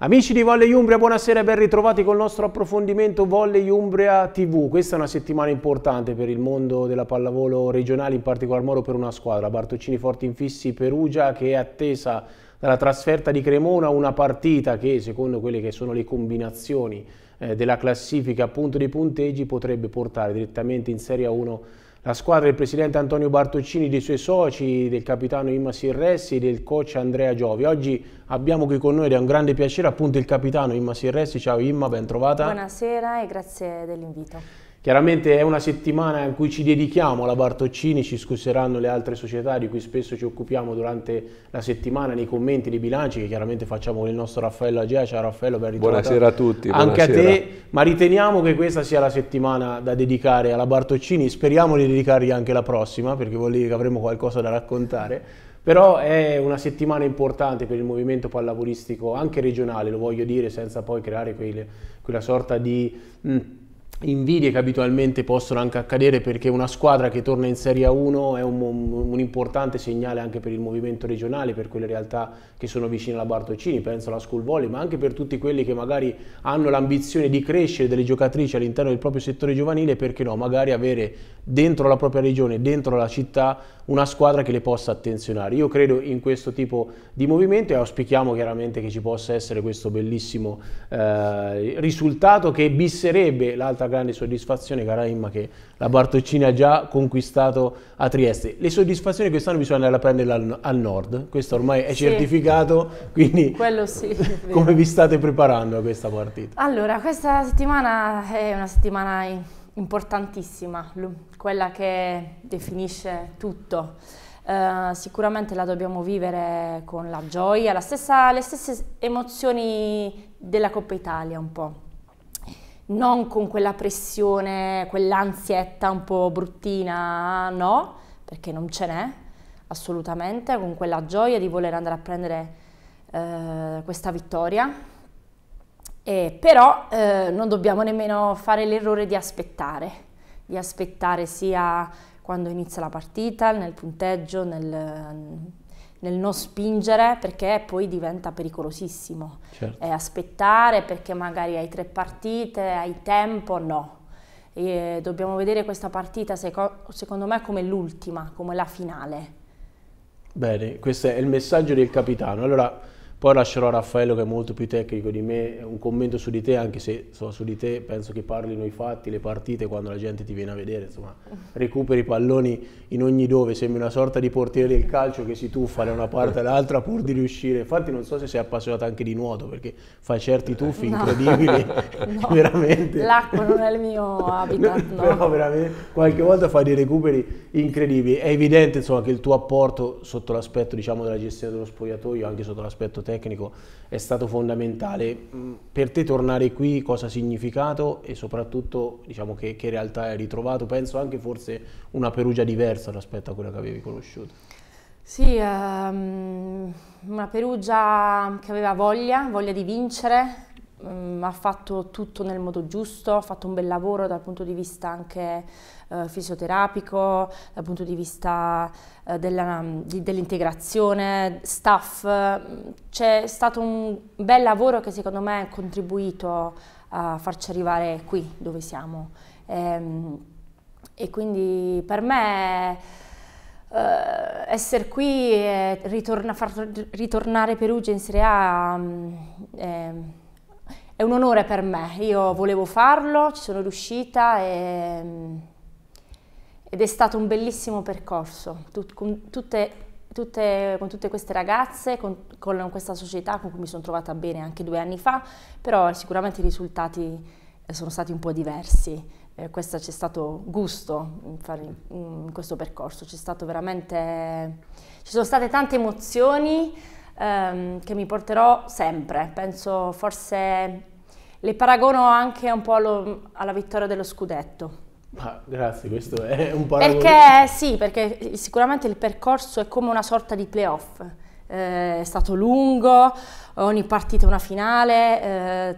Amici di Volley Umbria, buonasera e ben ritrovati con il nostro approfondimento Volley Umbria TV. Questa è una settimana importante per il mondo della pallavolo regionale, in particolar modo per una squadra, Bartoccini Forti Infissi Perugia, che è attesa dalla trasferta di Cremona, una partita che secondo quelle che sono le combinazioni eh, della classifica appunto dei punteggi potrebbe portare direttamente in Serie 1 la squadra del presidente Antonio Bartoccini, dei suoi soci, del capitano Imma Sirressi, e del coach Andrea Giovi. Oggi abbiamo qui con noi, ed è un grande piacere, appunto il capitano Imma Sirressi. Ciao Imma, ben trovata. Buonasera e grazie dell'invito. Chiaramente è una settimana in cui ci dedichiamo alla Bartoccini, ci scuseranno le altre società di cui spesso ci occupiamo durante la settimana nei commenti di bilanci, che chiaramente facciamo con il nostro Raffaello Agea. Ciao Raffaello, ben ritrovato. Buonasera a tutti. Anche buonasera. a te, ma riteniamo che questa sia la settimana da dedicare alla Bartoccini, speriamo di dedicargli anche la prossima, perché vuol dire che avremo qualcosa da raccontare. Però è una settimana importante per il movimento pallavolistico, anche regionale, lo voglio dire, senza poi creare quelle, quella sorta di... Mh, mm, invidie che abitualmente possono anche accadere perché una squadra che torna in Serie A1 è un, un, importante segnale anche per il movimento regionale, per quelle realtà che sono vicine alla Bartocini, penso alla School Volley, ma anche per tutti quelli che magari hanno l'ambizione di crescere delle giocatrici all'interno del proprio settore giovanile, perché no, magari avere dentro la propria regione, dentro la città, una squadra che le possa attenzionare. Io credo in questo tipo di movimento e auspichiamo chiaramente che ci possa essere questo bellissimo eh, risultato che bisserebbe l'altra grande soddisfazione, Caraimma, che la Bartoccini ha già conquistato a Trieste. Le soddisfazioni quest'anno bisogna andare a prenderle al, al, nord, questo ormai è sì. certificato, quindi sì, come vi state preparando a questa partita? Allora, questa settimana è una settimana importantissima, quella che definisce tutto. Uh, sicuramente la dobbiamo vivere con la gioia, la stessa, le stesse emozioni della Coppa Italia un po' non con quella pressione, quell'ansietta un po' bruttina, no, perché non ce n'è assolutamente, con quella gioia di voler andare a prendere eh, questa vittoria. E, però eh, non dobbiamo nemmeno fare l'errore di aspettare, di aspettare sia quando inizia la partita, nel punteggio, nel, nel non spingere perché poi diventa pericolosissimo. Certo. Eh, aspettare perché magari hai tre partite, hai tempo, no. E dobbiamo vedere questa partita seco secondo me come l'ultima, come la finale. Bene, questo è il messaggio del capitano. Allora, poi lascerò a Raffaello, che è molto più tecnico di me, un commento su di te, anche se insomma, su di te penso che parlino i fatti, le partite, quando la gente ti viene a vedere, insomma, recuperi i palloni in ogni dove, sembri una sorta di portiere del calcio che si tuffa da una parte all'altra pur di riuscire. Infatti non so se sei appassionata anche di nuoto, perché fa certi tuffi no. incredibili, no. veramente. L'acqua non è il mio habitat, no. Però veramente, qualche volta fai dei recuperi incredibili. È evidente insomma, che il tuo apporto sotto l'aspetto diciamo, della gestione dello spogliatoio, anche sotto l'aspetto tecnico è stato fondamentale. Mm, per te tornare qui cosa ha significato e soprattutto diciamo, che, che realtà hai ritrovato? Penso anche forse una Perugia diversa rispetto a quella che avevi conosciuto. Sì, um, una Perugia che aveva voglia, voglia di vincere, mh, mm, ha fatto tutto nel modo giusto, ha fatto un bel lavoro dal punto di vista anche eh, fisioterapico, dal punto di vista eh, mm, dell'integrazione, dell staff, c'è stato un bel lavoro che secondo me ha contribuito a farci arrivare qui dove siamo. E, ehm, e quindi per me... Uh, essere qui e ritorna, far ritornare Perugia in Serie A um, è è un onore per me, io volevo farlo, ci sono riuscita e, ed è stato un bellissimo percorso, Tut, con, tutte, tutte, con, tutte, queste ragazze, con, con questa società con cui mi sono trovata bene anche due anni fa, però sicuramente i risultati eh, sono stati un po' diversi. Eh, questo c'è stato gusto in, fare, in questo percorso, ci sono state tante emozioni, ehm, che mi porterò sempre, penso forse le paragono anche un po' allo, alla vittoria dello scudetto. Ah, grazie, questo è un po' Perché sì, perché sicuramente il percorso è come una sorta di playoff. Eh, è stato lungo, ogni partita una finale,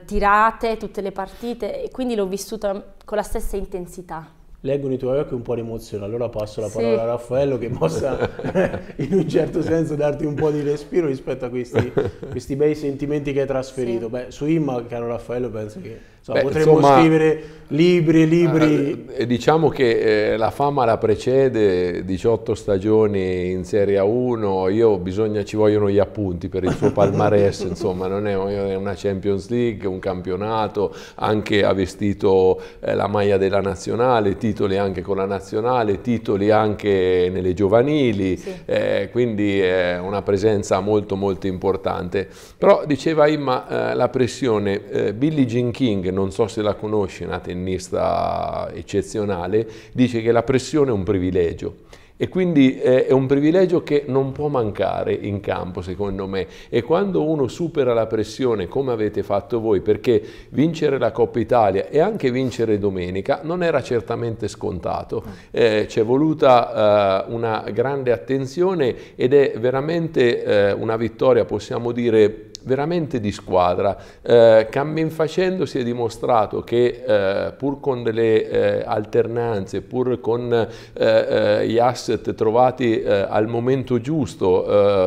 eh, tirate tutte le partite e quindi l'ho vissuta con la stessa intensità leggono i tuoi occhi un po' di emozione, allora passo la parola sì. a Raffaello che possa in un certo senso darti un po' di respiro rispetto a questi, questi bei sentimenti che hai trasferito. Sì. Beh, su Imma, caro Raffaello, penso che Insomma, Beh, potremmo insomma, scrivere libri libri. Ah, eh, diciamo che eh, la fama la precede, 18 stagioni in Serie 1, io bisogna, ci vogliono gli appunti per il suo palmarès, insomma non è una Champions League, un campionato, anche ha vestito eh, la maglia della nazionale, titoli anche con la nazionale, titoli anche nelle giovanili, sì. Eh, quindi è una presenza molto molto importante. Però diceva Imma eh, la pressione, eh, Billie Jean King che non so se la conosci, una tennista eccezionale, dice che la pressione è un privilegio. E quindi è un privilegio che non può mancare in campo, secondo me. E quando uno supera la pressione, come avete fatto voi, perché vincere la Coppa Italia e anche vincere domenica non era certamente scontato. Eh, Ci è voluta eh, una grande attenzione ed è veramente eh, una vittoria, possiamo dire, veramente di squadra. Eh, cammin facendo si è dimostrato che eh, pur con delle eh, alternanze, pur con eh, eh, gli asset trovati eh, al momento giusto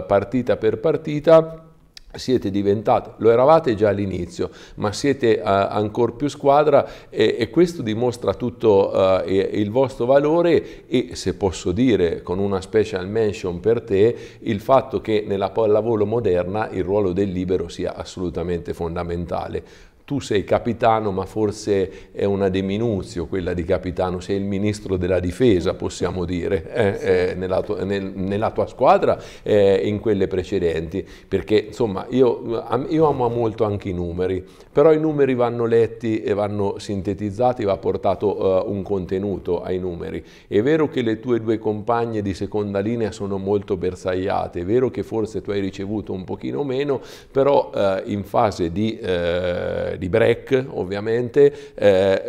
partita per partita, siete diventati, lo eravate già all'inizio, ma siete uh, eh, ancora più squadra e, e questo dimostra tutto uh, e, il vostro valore e se posso dire con una special mention per te il fatto che nella pallavolo moderna il ruolo del libero sia assolutamente fondamentale tu sei capitano ma forse è una deminuzio quella di capitano, sei il ministro della difesa possiamo dire eh, eh, nella, tua, nel, nella, tua squadra e eh, in quelle precedenti perché insomma io, io, amo molto anche i numeri però i numeri vanno letti e vanno sintetizzati va portato eh, un contenuto ai numeri è vero che le tue due compagne di seconda linea sono molto bersagliate è vero che forse tu hai ricevuto un pochino meno però eh, in fase di eh, eh, di break ovviamente, eh,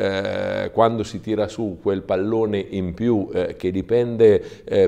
eh, quando si tira su quel pallone in più eh, che dipende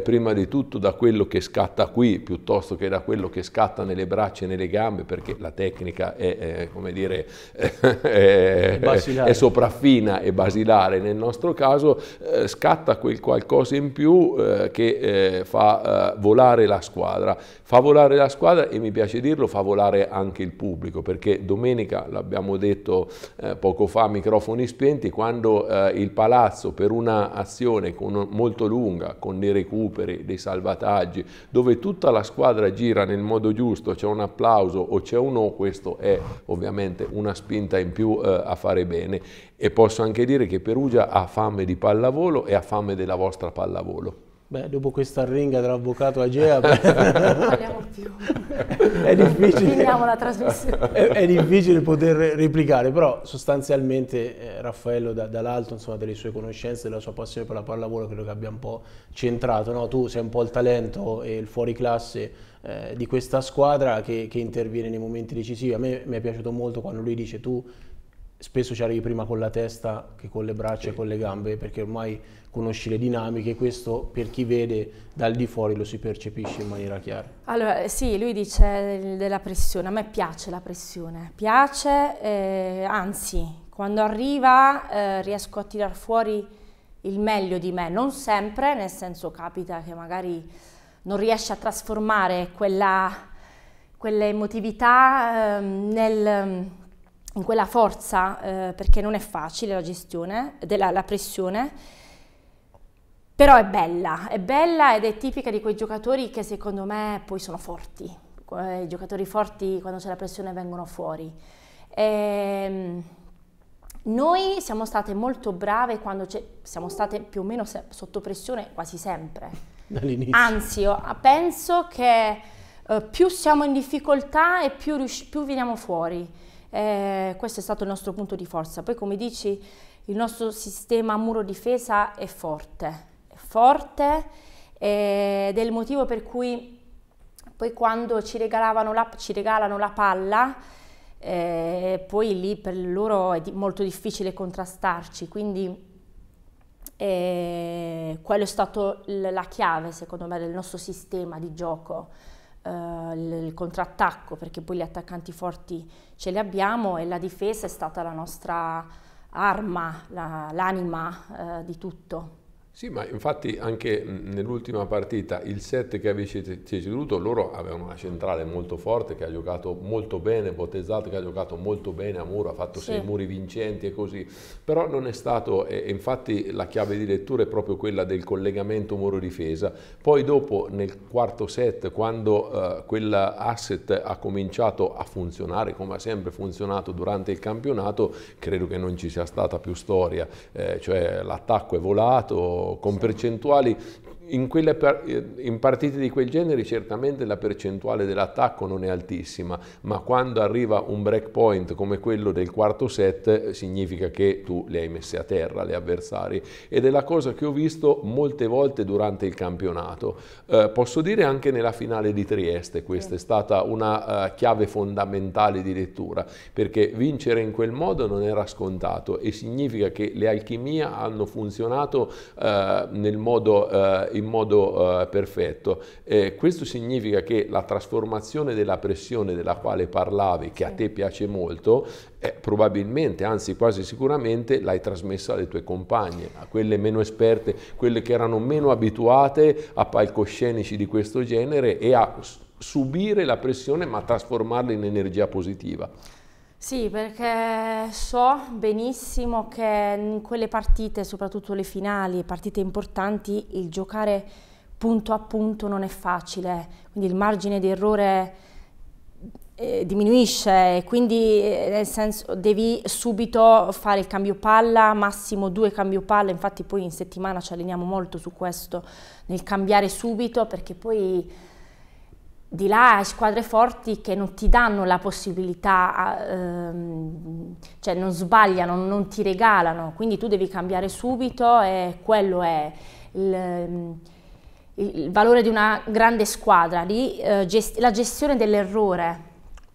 prima di tutto da quello che scatta qui piuttosto che da quello che scatta nelle braccia e nelle gambe perché la tecnica è, come dire, è, è, sopraffina e basilare nel nostro caso, scatta quel qualcosa in più che fa volare la squadra. Fa volare la squadra e mi piace dirlo, fa volare anche il pubblico, perché domenica l'abbiamo detto detto eh, poco fa, microfoni spenti, quando eh, il palazzo per una un'azione molto lunga, con dei recuperi, dei salvataggi, dove tutta la squadra gira nel modo giusto, c'è un applauso o c'è un no, questo è ovviamente una spinta in più eh, a fare bene. E posso anche dire che Perugia ha fame di pallavolo e ha fame della vostra pallavolo. Beh, dopo questa ringa tra avvocato e Agea... Beh... Non parliamo più. è difficile... Finiamo la trasmissione. È, è, difficile poter replicare, però sostanzialmente eh, Raffaello da, dall'alto, insomma, delle sue conoscenze, della sua passione per la pallavolo, credo che abbia un po' centrato, no? Tu sei un po' il talento e il fuoriclasse eh, di questa squadra che, che, interviene nei momenti decisivi. A me mi è piaciuto molto quando lui dice tu spesso ci arrivi prima con la testa che con le braccia sì. e con le gambe, perché ormai conosci le dinamiche, questo per chi vede dal di fuori lo si percepisce in maniera chiara. Allora eh, sì, lui dice della pressione, a me piace la pressione, piace, eh, anzi quando arriva eh, riesco a tirar fuori il meglio di me, non sempre, nel senso capita che magari non riesce a trasformare quella, quella emotività eh, nel, in quella forza, eh, perché non è facile la gestione della pressione, però è bella, è bella ed è tipica di quei giocatori che secondo me poi sono forti. Eh, I giocatori forti quando c'è la pressione vengono fuori. E ehm, noi siamo state molto brave quando siamo state più o meno sotto pressione quasi sempre. Dall'inizio. Anzi, ah, penso che eh, più siamo in difficoltà e più, più veniamo fuori. Eh, questo è stato il nostro punto di forza. Poi come dici, il nostro sistema muro difesa è forte forte eh, ed è il motivo per cui poi quando ci, la, ci regalano la palla, eh, poi lì per loro è di, molto difficile contrastarci, quindi eh, quella è stata la chiave secondo me del nostro sistema di gioco, eh, il contrattacco, perché poi gli attaccanti forti ce li abbiamo e la difesa è stata la nostra arma, l'anima la, eh, di tutto. Sì, ma infatti anche nell'ultima partita il set che avete ceduto, loro avevano una centrale molto forte che ha giocato molto bene, Bottezzato che ha giocato molto bene a muro, ha fatto sì. sei muri vincenti e così, però non è stato, e infatti la chiave di lettura è proprio quella del collegamento muro-difesa. Poi dopo nel quarto set, quando eh, quell'asset ha cominciato a funzionare come ha sempre funzionato durante il campionato, credo che non ci sia stata più storia, eh, cioè l'attacco è volato, con percentuali in, per, eh, in, partite di quel genere certamente la percentuale dell'attacco non è altissima, ma quando arriva un break point come quello del quarto set significa che tu le hai messe a terra le avversarie ed è la cosa che ho visto molte volte durante il campionato. Eh, posso dire anche nella finale di Trieste, questa è stata una uh, chiave fondamentale di lettura, perché vincere in quel modo non era scontato e significa che le alchimie hanno funzionato uh, nel modo uh, in modo eh, perfetto. Eh, questo significa che la trasformazione della pressione della quale parlavi, che a te piace molto, eh, probabilmente, anzi quasi sicuramente, l'hai trasmessa alle tue compagne, a quelle meno esperte, quelle che erano meno abituate a palcoscenici di questo genere e a subire la pressione ma trasformarla in energia positiva. Sì, perché so benissimo che in quelle partite, soprattutto le finali, partite importanti, il giocare punto a punto non è facile, eh. quindi il margine di errore eh, diminuisce, quindi eh, nel senso devi subito fare il cambio palla, massimo due cambio palla, infatti poi in settimana ci alleniamo molto su questo, nel cambiare subito perché poi di là squadre forti che non ti danno la possibilità, ehm, cioè non sbagliano, non ti regalano, quindi tu devi cambiare subito e quello è il, il valore di una grande squadra, di, eh, gest la gestione dell'errore,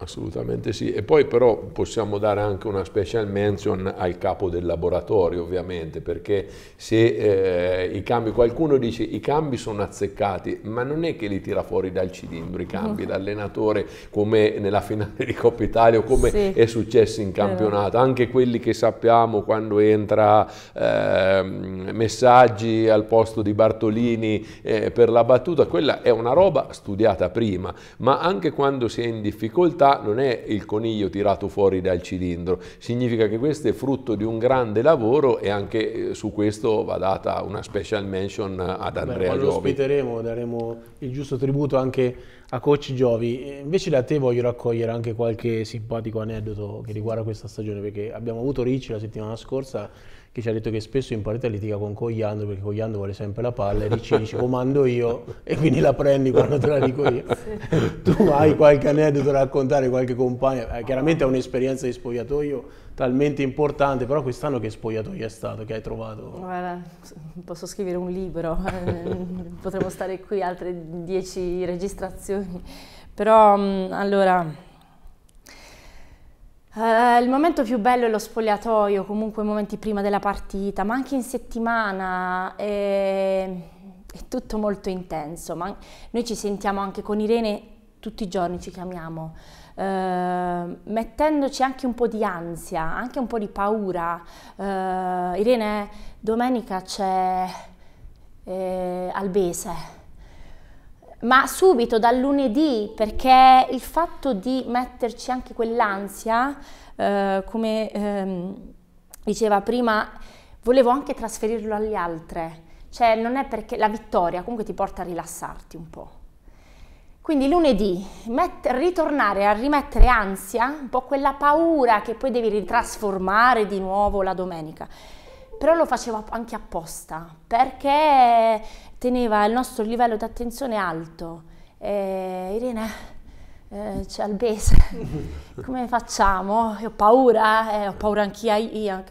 Assolutamente sì, e poi però possiamo dare anche una special mention al capo del laboratorio ovviamente, perché se eh, i cambi, qualcuno dice i cambi sono azzeccati, ma non è che li tira fuori dal cilindro i cambi, l'allenatore come nella finale di Coppa Italia o come sì. è successo in campionato, anche quelli che sappiamo quando entra eh, Messaggi al posto di Bartolini eh, per la battuta, quella è una roba studiata prima, ma anche quando si è in difficoltà non è il coniglio tirato fuori dal cilindro, significa che questo è frutto di un grande lavoro e anche eh, su questo va data una special mention eh, ad Andrea Beh, Giovi. Lo ospiteremo, daremo il giusto tributo anche a Coach Giovi. Invece da te voglio raccogliere anche qualche simpatico aneddoto che riguarda questa stagione perché abbiamo avuto Ricci la settimana scorsa che ci ha detto che spesso in partita litiga con Cogliando perché Cogliando vuole sempre la palla e Ricci dice comando io e quindi la prendi quando te la dico io. tu hai qualche aneddoto da raccontare, qualche compagno? Eh, chiaramente è un'esperienza di spogliatoio talmente importante, però quest'anno che spogliatoio è stato, che hai trovato? Guarda, posso scrivere un libro, eh, potremmo stare qui altre dieci registrazioni, però mm, allora... Uh, il momento più bello è lo spogliatoio, comunque i momenti prima della partita, ma anche in settimana è, è tutto molto intenso. Ma noi ci sentiamo anche con Irene tutti i giorni, ci chiamiamo, uh, mettendoci anche un po' di ansia, anche un po' di paura. Uh, Irene, domenica c'è eh, Albese ma subito dal lunedì, perché il fatto di metterci anche quell'ansia, eh, come ehm, diceva prima, volevo anche trasferirlo agli altri, cioè non è perché la vittoria comunque ti porta a rilassarti un po'. Quindi lunedì met- ritornare a rimettere ansia, un po' quella paura che poi devi ritrasformare di nuovo la domenica però lo faceva anche apposta perché teneva il nostro livello di attenzione alto. Eh, Irene, eh, c'è Albese, come facciamo? Io ho paura, eh, ho paura anch'io,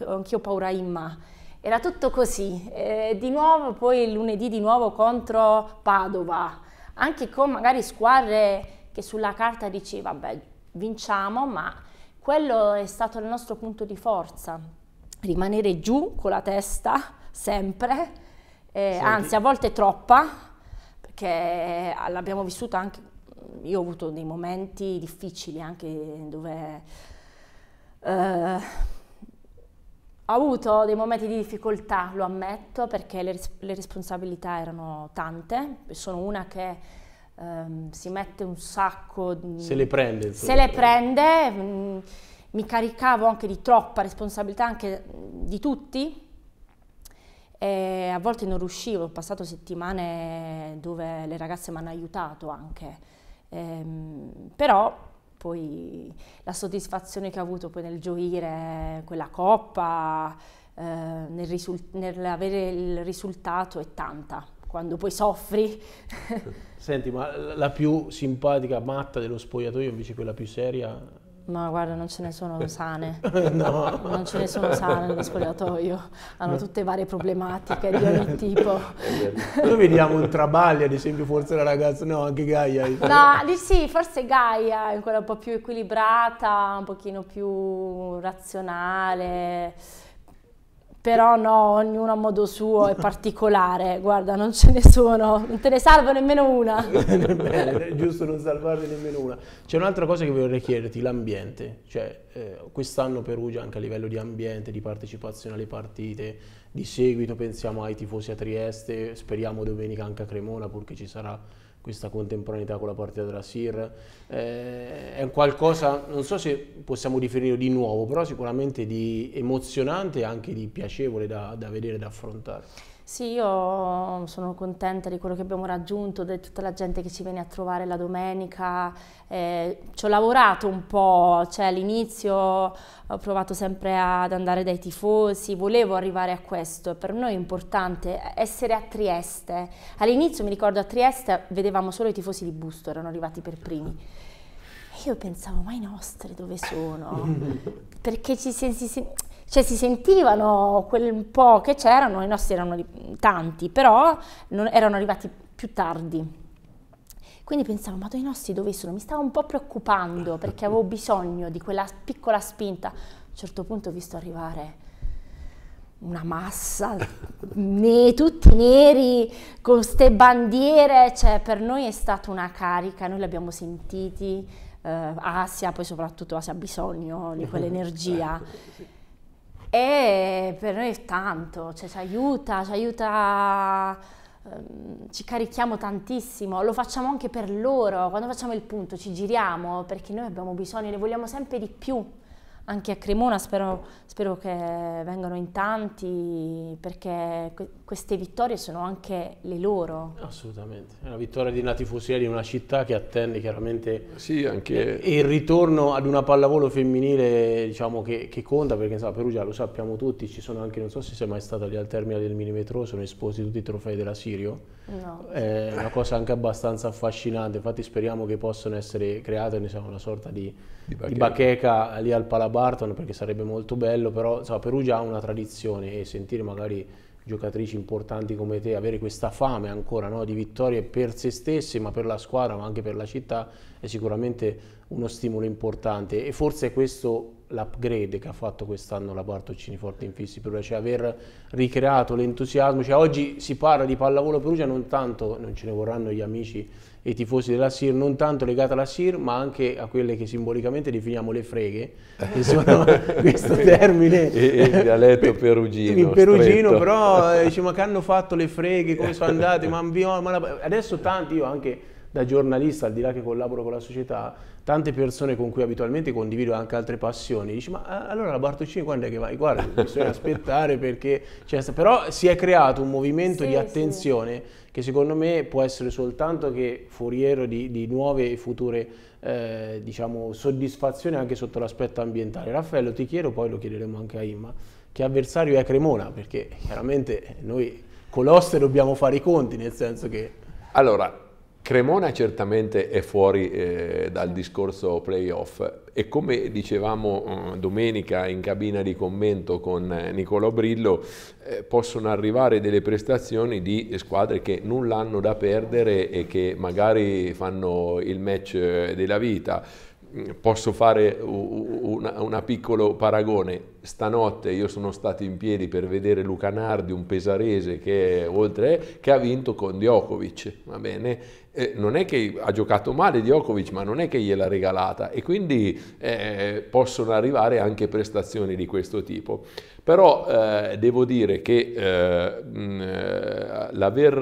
anch'io ho paura Imma. Era tutto così. Eh, di nuovo, poi lunedì di nuovo contro Padova, anche con magari squadre che sulla carta diceva, vabbè, vinciamo, ma quello è stato il nostro punto di forza rimanere giù con la testa sempre, eh, anzi a volte troppa, perché l'abbiamo vissuta anche, io ho avuto dei momenti difficili anche dove eh, ho avuto dei momenti di difficoltà, lo ammetto, perché le, le responsabilità erano tante, sono una che ehm, si mette un sacco... Se le prende. Se, se le prende, prende mh, mm, mi caricavo anche di troppa responsabilità anche di tutti e a volte non riuscivo, ho passato settimane dove le ragazze mi hanno aiutato anche, ehm, però poi la soddisfazione che ho avuto poi nel gioire quella coppa, eh, nel nell'avere il risultato è tanta quando poi soffri. Senti, ma la più simpatica matta dello spogliatoio invece quella più seria No, guarda, non ce ne sono sane, no. non ce ne sono sane nello spogliatoio, hanno tutte varie problematiche di ogni tipo. Noi vediamo un Trabaglia, ad esempio, forse la ragazza, no, anche Gaia. No, lì sì, forse Gaia è quella un po' più equilibrata, un pochino più razionale però no, ognuno a modo suo è particolare, guarda non ce ne sono, non te ne salvo nemmeno una. è giusto non salvarne nemmeno una. C'è un'altra cosa che vorrei chiederti, l'ambiente, cioè eh, quest'anno Perugia anche a livello di ambiente, di partecipazione alle partite, di seguito pensiamo ai tifosi a Trieste, speriamo domenica anche a Cremona purché ci sarà questa contemporaneità con la partita della SIR, eh, è qualcosa, non so se possiamo definirlo di nuovo, però sicuramente di emozionante e anche di piacevole da, da vedere, da affrontare. Sì, io sono contenta di quello che abbiamo raggiunto, di tutta la gente che ci viene a trovare la domenica. Eh, ci ho lavorato un po', cioè all'inizio ho provato sempre ad andare dai tifosi, volevo arrivare a questo. Per noi è importante essere a Trieste. All'inizio mi ricordo a Trieste vedevamo solo i tifosi di Busto, erano arrivati per primi. E io pensavo, ma i nostri dove sono? Perché ci si, si, si cioè si sentivano quel po' che c'erano, i nostri erano tanti, però non, erano arrivati più tardi. Quindi pensavo, ma i nostri dove sono? Mi stavo un po' preoccupando perché avevo bisogno di quella piccola spinta. A un certo punto ho visto arrivare una massa, ne, tutti neri, con queste bandiere, cioè per noi è stata una carica, noi l'abbiamo sentiti, eh, Asia, poi soprattutto Asia ha bisogno di quell'energia. Certo, e per noi è tanto, cioè ci aiuta, ci aiuta, ehm, ci carichiamo tantissimo, lo facciamo anche per loro, quando facciamo il punto ci giriamo perché noi abbiamo bisogno, ne vogliamo sempre di più. Anche a Cremona spero, spero che vengano in tanti perché queste vittorie sono anche le loro. Assolutamente, è una vittoria di nati latifusieri in una città che attende chiaramente sì, anche... il ritorno ad una pallavolo femminile diciamo, che, che, conta, perché sa, Perugia lo sappiamo tutti, ci sono anche, non so se sei mai stato lì al termine del millimetro, sono esposti tutti i trofei della Sirio, no. è una cosa anche abbastanza affascinante, infatti speriamo che possano essere create diciamo, una sorta di, di, bacheca. di, bacheca. lì al Palabarton, perché sarebbe molto bello, però sa, Perugia ha una tradizione e sentire magari giocatrici importanti come te, avere questa fame ancora no, di vittorie per se stesse, ma per la squadra, ma anche per la città, è sicuramente uno stimolo importante e forse è questo l'upgrade che ha fatto quest'anno la Bartoccini Forte Infissi Perugia, cioè aver ricreato l'entusiasmo, cioè oggi si parla di pallavolo Perugia non tanto, non ce ne vorranno gli amici e tifosi della SIR, non tanto legata alla SIR, ma anche a quelle che simbolicamente definiamo le freghe, eh. che sono questo termine... il dialetto perugino. Il perugino, stretto. però, diciamo, che hanno fatto le freghe, come sono andate, ma, ma la... adesso tanti, io anche da giornalista, al di là che collaboro con la società, tante persone con cui abitualmente condivido anche altre passioni, dici ma eh, allora la Bartocini quando è che vai? Guarda, bisogna aspettare perché... Cioè, però si è creato un movimento sì, di attenzione sì. che secondo me può essere soltanto che foriero di, di nuove e future eh, diciamo, soddisfazioni anche sotto l'aspetto ambientale. Raffaello ti chiedo, poi lo chiederemo anche a Imma, che avversario è Cremona? Perché chiaramente noi con l'Oste dobbiamo fare i conti, nel senso che... Allora, Cremona certamente è fuori eh, dal discorso playoff e come dicevamo eh, domenica in cabina di commento con eh, Nicolò Brillo eh, possono arrivare delle prestazioni di squadre che nulla hanno da perdere e che magari fanno il match eh, della vita. Mm, posso fare una piccolo paragone, stanotte io sono stato in piedi per vedere Luca Nardi, un pesarese che, è oltre, che ha vinto con Djokovic, va bene? Eh, non è che ha giocato male Djokovic, ma non è che gliel'ha regalata e quindi eh, possono arrivare anche prestazioni di questo tipo. Però eh, devo dire che eh, eh, l'aver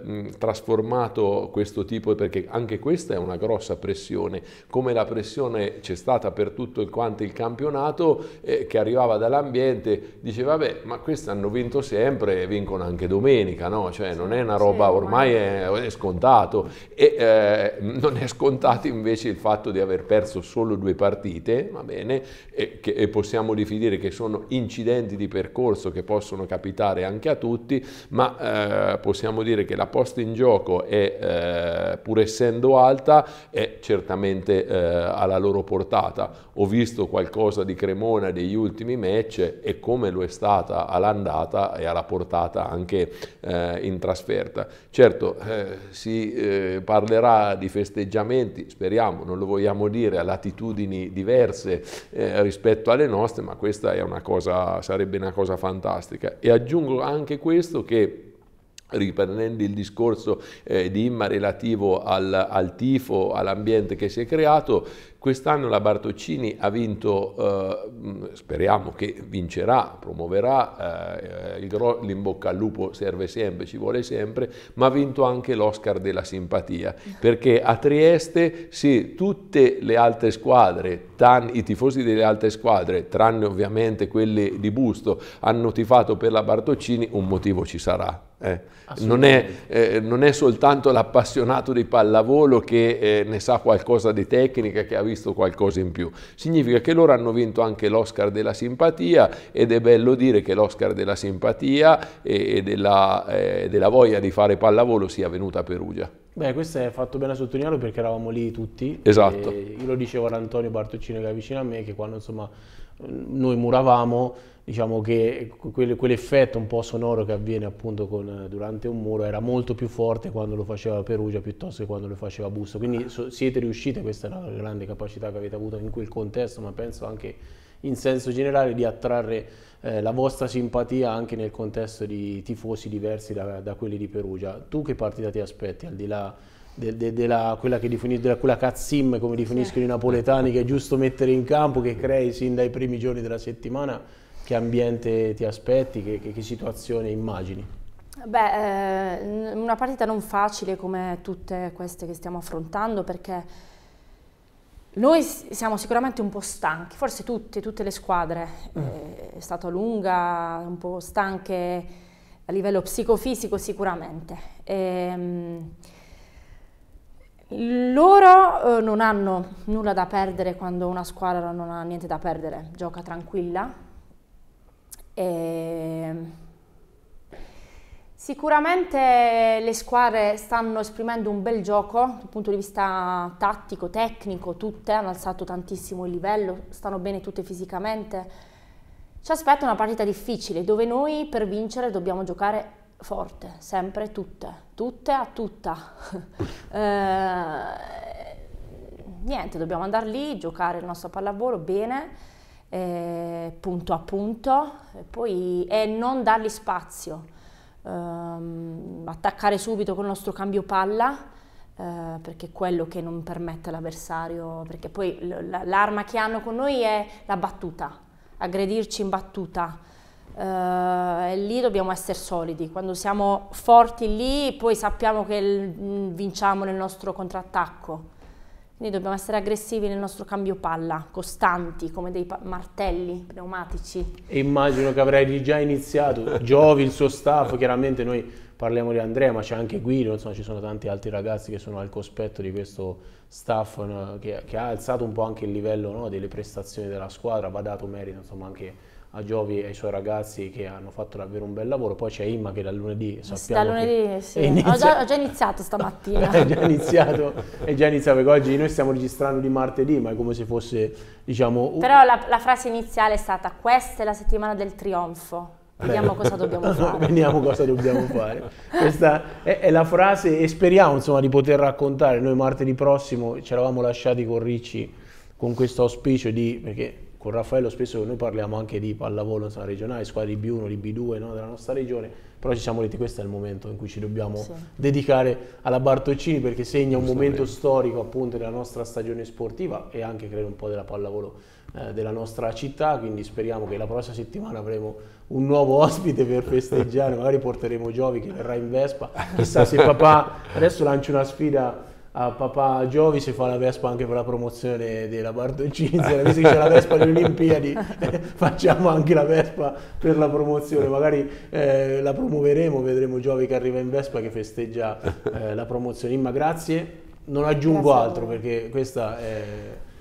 eh, trasformato questo tipo, perché anche questa è una grossa pressione, come la pressione c'è stata per tutto il, quanto il campionato, che arrivava dall'ambiente dice vabbè ma questi hanno vinto sempre e vincono anche domenica, no? cioè non è una roba ormai è, è scontato e eh, non è scontato invece il fatto di aver perso solo due partite, va bene, e, che, e possiamo definire che sono incidenti di percorso che possono capitare anche a tutti, ma eh, possiamo dire che la posta in gioco è, eh, pur essendo alta, è certamente eh, alla loro portata. Ho visto qualcosa di Cremona, degli Juve, ultimi match e come lo è stata all'andata e alla portata anche eh, in trasferta. Certo, eh, si eh, parlerà di festeggiamenti, speriamo, non lo vogliamo dire, a latitudini diverse eh, rispetto alle nostre, ma questa è una cosa, sarebbe una cosa fantastica. E aggiungo anche questo che riprendendo il discorso eh, di Imma relativo al, al tifo, all'ambiente che si è creato, Quest'anno la Bartoccini ha vinto, eh, speriamo che vincerà, promuoverà, eh, l'imbocca al lupo serve sempre, ci vuole sempre, ma ha vinto anche l'Oscar della simpatia, perché a Trieste sì, tutte le altre squadre, tan, i tifosi delle altre squadre, tranne ovviamente quelle di Busto, hanno tifato per la Bartoccini, un motivo ci sarà. Eh, non, è, eh, non, è, soltanto l'appassionato di pallavolo che eh, ne sa qualcosa di tecnica, che ha visto qualcosa in più. Significa che loro hanno vinto anche l'Oscar della simpatia ed è bello dire che l'Oscar della simpatia e, e della, eh, della, voglia di fare pallavolo sia venuta a Perugia. Beh, questo è fatto bene a sottolinearlo perché eravamo lì tutti. Esatto. io lo dicevo ad Antonio Bartuccino che era vicino a me, che quando insomma noi muravamo, diciamo che quell'effetto un po' sonoro che avviene appunto con, durante un muro era molto più forte quando lo faceva Perugia piuttosto che quando lo faceva Busto. Quindi so, siete riusciti, questa è la grande capacità che avete avuto in quel contesto, ma penso anche in senso generale di attrarre eh, la vostra simpatia anche nel contesto di tifosi diversi da, da quelli di Perugia. Tu che partita ti aspetti al di là de, de, de la, quella, che definis, de quella cazzim, come definiscono sì. i napoletani, che è giusto mettere in campo, che crei sin dai primi giorni della settimana, che ambiente ti aspetti, che, che, che situazione immagini? Beh, eh, una partita non facile come tutte queste che stiamo affrontando perché noi siamo sicuramente un po' stanchi, forse tutte, tutte le squadre, mm. eh, è stata lunga, un po' stanche a livello psicofisico sicuramente. E, ehm, loro eh, non hanno nulla da perdere quando una squadra non ha niente da perdere, gioca tranquilla. E... Ehm, sicuramente le squadre stanno esprimendo un bel gioco dal punto di vista tattico, tecnico, tutte hanno alzato tantissimo il livello, stanno bene tutte fisicamente. Ci aspetta una partita difficile dove noi per vincere dobbiamo giocare forte, sempre tutte, tutte a tutta. eh, niente, dobbiamo andare lì, giocare il nostro pallavolo bene, eh, punto a punto, e, poi, e non dargli spazio, eh, attaccare subito con il nostro cambio palla, Uh, perché è quello che non permette all'avversario, perché poi l'arma che hanno con noi è la battuta, aggredirci in battuta eh, lì dobbiamo essere solidi, quando siamo forti lì poi sappiamo che il, mm, vinciamo nel nostro contrattacco, quindi dobbiamo essere aggressivi nel nostro cambio palla, costanti come dei martelli pneumatici. E immagino che avrai già iniziato, Giovi, il suo staff, chiaramente noi parliamo di Andrea, ma c'è anche Guido, insomma ci sono tanti altri ragazzi che sono al cospetto di questo staff no? che, che, ha alzato un po' anche il livello no? delle prestazioni della squadra, va dato merito insomma anche a Giovi e ai suoi ragazzi che hanno fatto davvero un bel lavoro. Poi c'è Imma che da lunedì sappiamo. Da lunedì, sì. Inizia... Ho, già, ho, già, iniziato stamattina. è già iniziato, è già iniziato perché oggi noi stiamo registrando di martedì, ma è come se fosse, diciamo. Un... Però la, la frase iniziale è stata: Questa è la settimana del trionfo. Vediamo cosa dobbiamo fare. Vediamo cosa dobbiamo fare. Questa è, è, la frase e speriamo insomma, di poter raccontare. Noi martedì prossimo ci eravamo lasciati con Ricci con questo auspicio di, perché con Raffaello spesso noi parliamo anche di pallavolo insomma, regionale, squadre di B1, di B2 no, della nostra regione, però ci siamo detti questo è il momento in cui ci dobbiamo sì. dedicare alla Bartoccini perché segna un momento storico appunto della nostra stagione sportiva e anche credo un po' della pallavolo eh, della nostra città, quindi speriamo che la prossima settimana avremo un nuovo ospite per festeggiare, magari porteremo Giovi che verrà in Vespa, chissà se papà, adesso lancio una sfida a papà Giovi se fa la Vespa anche per la promozione della Bardoncizia, visto che c'è la Vespa alle Olimpiadi, facciamo anche la Vespa per la promozione, magari eh, la promuoveremo, vedremo Giovi che arriva in Vespa che festeggia eh, la promozione. Imma, grazie, non aggiungo grazie altro perché questa è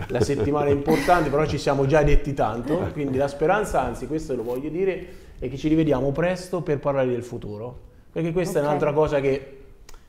la settimana importante, però ci siamo già detti tanto, ecco. quindi la speranza, anzi questo lo voglio dire, è che ci rivediamo presto per parlare del futuro, perché questa okay. è un'altra cosa che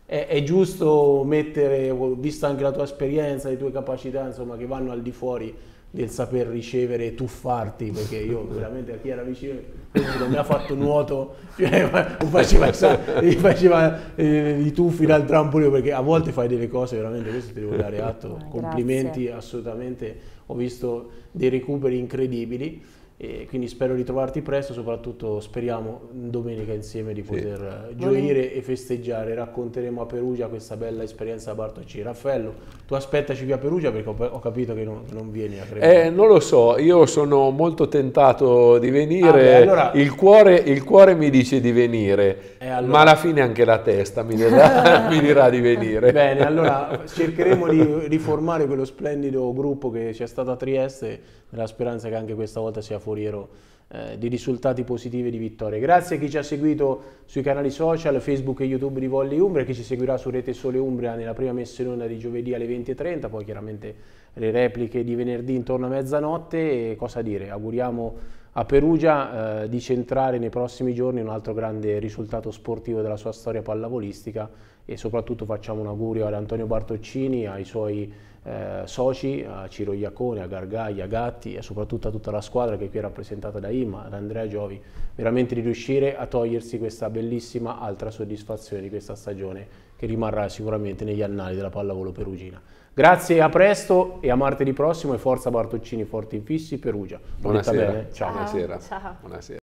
è, è, giusto mettere, visto anche la tua esperienza, le tue capacità, insomma, che vanno al di fuori del saper ricevere e tuffarti, perché io veramente a chi era vicino non mi ha fatto nuoto, cioè, faceva, faceva eh, i tuffi dal trampolino, perché a volte fai delle cose veramente, questo ti devo dare atto, ah, complimenti Grazie. assolutamente, ho visto dei recuperi incredibili. E quindi spero di trovarti presto, soprattutto speriamo domenica insieme di poter sì. Eh, gioire e festeggiare. Racconteremo a Perugia questa bella esperienza da Bartocci. Raffaello, tu aspettaci via Perugia perché ho, capito che non, non vieni a Cremona. Eh, non lo so, io sono molto tentato di venire. Ah, beh, allora... il, cuore, il, cuore, mi dice di venire, eh, allora... ma alla fine anche la testa mi dirà, mi dirà di venire. Bene, allora cercheremo di riformare quello splendido gruppo che c'è stato a Trieste nella speranza che anche questa volta sia fuori foriero eh, di risultati positivi e di vittorie. Grazie a chi ci ha seguito sui canali social, Facebook e YouTube di Volley Umbria, chi ci seguirà su Rete Sole Umbria nella prima messa in onda di giovedì alle 20.30, poi chiaramente le repliche di venerdì intorno a mezzanotte e cosa dire, auguriamo a Perugia eh, di centrare nei prossimi giorni un altro grande risultato sportivo della sua storia pallavolistica e soprattutto facciamo un augurio ad Antonio Bartoccini, ai suoi eh, soci, a Ciro Iacone, a Gargaglia, a Gatti e soprattutto a tutta la squadra che qui è rappresentata da Imma, da Andrea Giovi, veramente di riuscire a togliersi questa bellissima altra soddisfazione di questa stagione che rimarrà sicuramente negli annali della pallavolo perugina. Grazie, a presto e a martedì prossimo e forza Bartoccini, forti infissi, Perugia. Buonasera. Ciao. Ciao. Buonasera. Ciao. Buonasera.